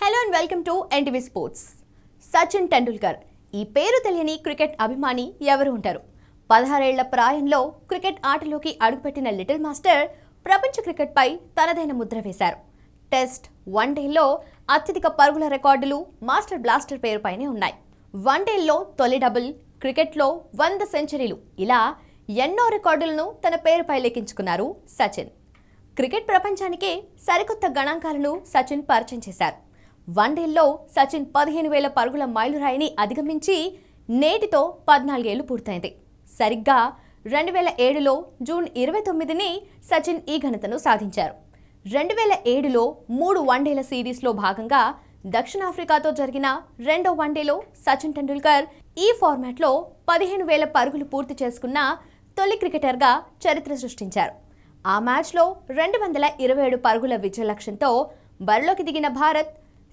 hello and welcome to NTV sports Sachin Tendulkar ఈ పేరు తెలియని క్రికెట్ అభిమాని ఎవరు ఉంటారు పదహారేళ్ల ప్రాయంలో క్రికెట్ ఆటలోకి అడుగుపెట్టిన లిటిల్ మాస్టర్ ప్రపంచ క్రికెట్పై తనదైన ముద్ర వేశారు టెస్ట్ వన్ డేలో అత్యధిక పరుగుల రికార్డులు మాస్టర్ బ్లాస్టర్ పేరుపైనే ఉన్నాయి డేల్లో తొలి డబుల్ క్రికెట్లో వంద సెంచరీలు ఇలా ఎన్నో రికార్డులను తన పేరుపై లెక్కించుకున్నారు సచిన్ క్రికెట్ ప్రపంచానికే సరికొత్త గణాంకాలను సచిన్ పరిచయం చేశారు వన్డేల్లో సచిన్ పదిహేను వేల పరుగుల మైలురాయిని అధిగమించి నేటితో పద్నాలుగేళ్లు పూర్తయింది సరిగ్గా రెండు వేల ఏడులో జూన్ ఇరవై తొమ్మిదిని సచిన్ ఈ ఘనతను సాధించారు రెండు వేల ఏడులో మూడు వన్డేల సిరీస్లో భాగంగా దక్షిణాఫ్రికాతో జరిగిన రెండో వన్డేలో సచిన్ టెండూల్కర్ ఈ ఫార్మాట్లో పదిహేను వేల పరుగులు పూర్తి చేసుకున్న తొలి క్రికెటర్గా చరిత్ర సృష్టించారు ఆ మ్యాచ్లో రెండు వందల ఇరవై ఏడు పరుగుల విజయ లక్ష్యంతో బరిలోకి దిగిన భారత్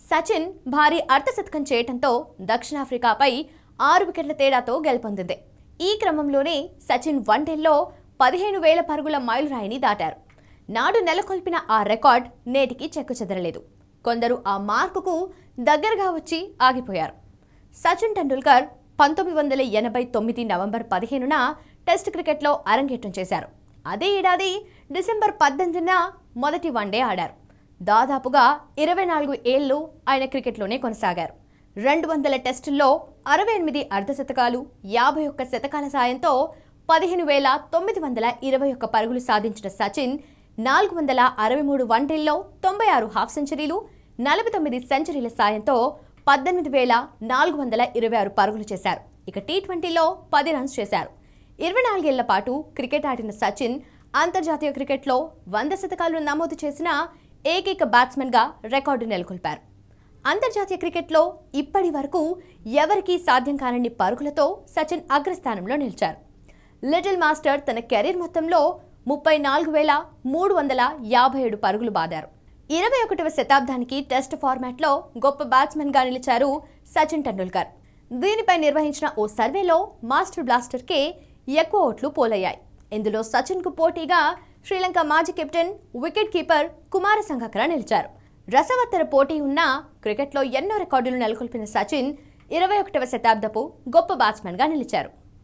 సచిన్ భారీ అర్ధశతకం చేయడంతో దక్షిణాఫ్రికాపై ఆరు వికెట్ల తేడాతో గెలుపొందింది ఈ క్రమంలోనే సచిన్ వన్డేల్లో పదిహేను వేల పరుగుల మైలురాయిని దాటారు నాడు నెలకొల్పిన ఆ రికార్డ్ నేటికి చెక్కు చెదరలేదు కొందరు ఆ మార్కుకు దగ్గరగా వచ్చి ఆగిపోయారు సచిన్ టెండూల్కర్ పంతొమ్మిది వందల ఎనభై తొమ్మిది నవంబర్ పదిహేనున టెస్ట్ క్రికెట్లో అరంగేట్రం చేశారు అదే ఏడాది డిసెంబర్ పద్దెనిమిదిన మొదటి వన్డే ఆడారు దాదాపుగా ఇరవై నాలుగు ఏళ్ళు ఆయన క్రికెట్లోనే కొనసాగారు రెండు వందల టెస్టుల్లో అరవై ఎనిమిది అర్ధశతకాలు యాభై ఒక్క శతకాల సాయంతో పదిహేను వేల తొమ్మిది వందల ఇరవై ఒక్క పరుగులు సాధించిన సచిన్ నాలుగు వందల అరవై మూడు వన్డేల్లో తొంభై ఆరు హాఫ్ సెంచరీలు నలభై తొమ్మిది సెంచరీల సాయంతో పద్దెనిమిది వేల నాలుగు వందల ఇరవై ఆరు పరుగులు చేశారు ఇక టీ ట్వంటీలో పది రన్స్ చేశారు ఇరవై నాలుగేళ్ల పాటు క్రికెట్ ఆడిన సచిన్ అంతర్జాతీయ క్రికెట్లో వంద శతకాలు నమోదు చేసిన ఏకైక బ్యాట్స్మెన్గా రికార్డు నెలకొల్పారు అంతర్జాతీయ క్రికెట్లో ఇప్పటి వరకు ఎవరికీ సాధ్యం కానని పరుగులతో సచిన్ అగ్రస్థానంలో నిలిచారు లిటిల్ మాస్టర్ తన కెరీర్ మొత్తంలో ముప్పై నాలుగు వేల మూడు వందల యాభై ఏడు పరుగులు బాదారు ఇరవై ఒకటవ శతాబ్దానికి టెస్ట్ ఫార్మాట్లో గొప్ప బ్యాట్స్మెన్గా నిలిచారు సచిన్ టెండూల్కర్ దీనిపై నిర్వహించిన ఓ సర్వేలో మాస్టర్ బ్లాస్టర్కే ఎక్కువ ఓట్లు పోలయ్యాయి ఇందులో సచిన్కు పోటీగా శ్రీలంక మాజీ captain wicket keeper Kumar Sangakkara నిలిచారు రసవత్తర పోటీ ఉన్న క్రికెట్లో ఎన్నో రికార్డులు నెలకొల్పిన సచిన్ ఇరవై ఒకటవ శతాబ్దపు గొప్ప బ్యాట్స్మెన్గా నిలిచారు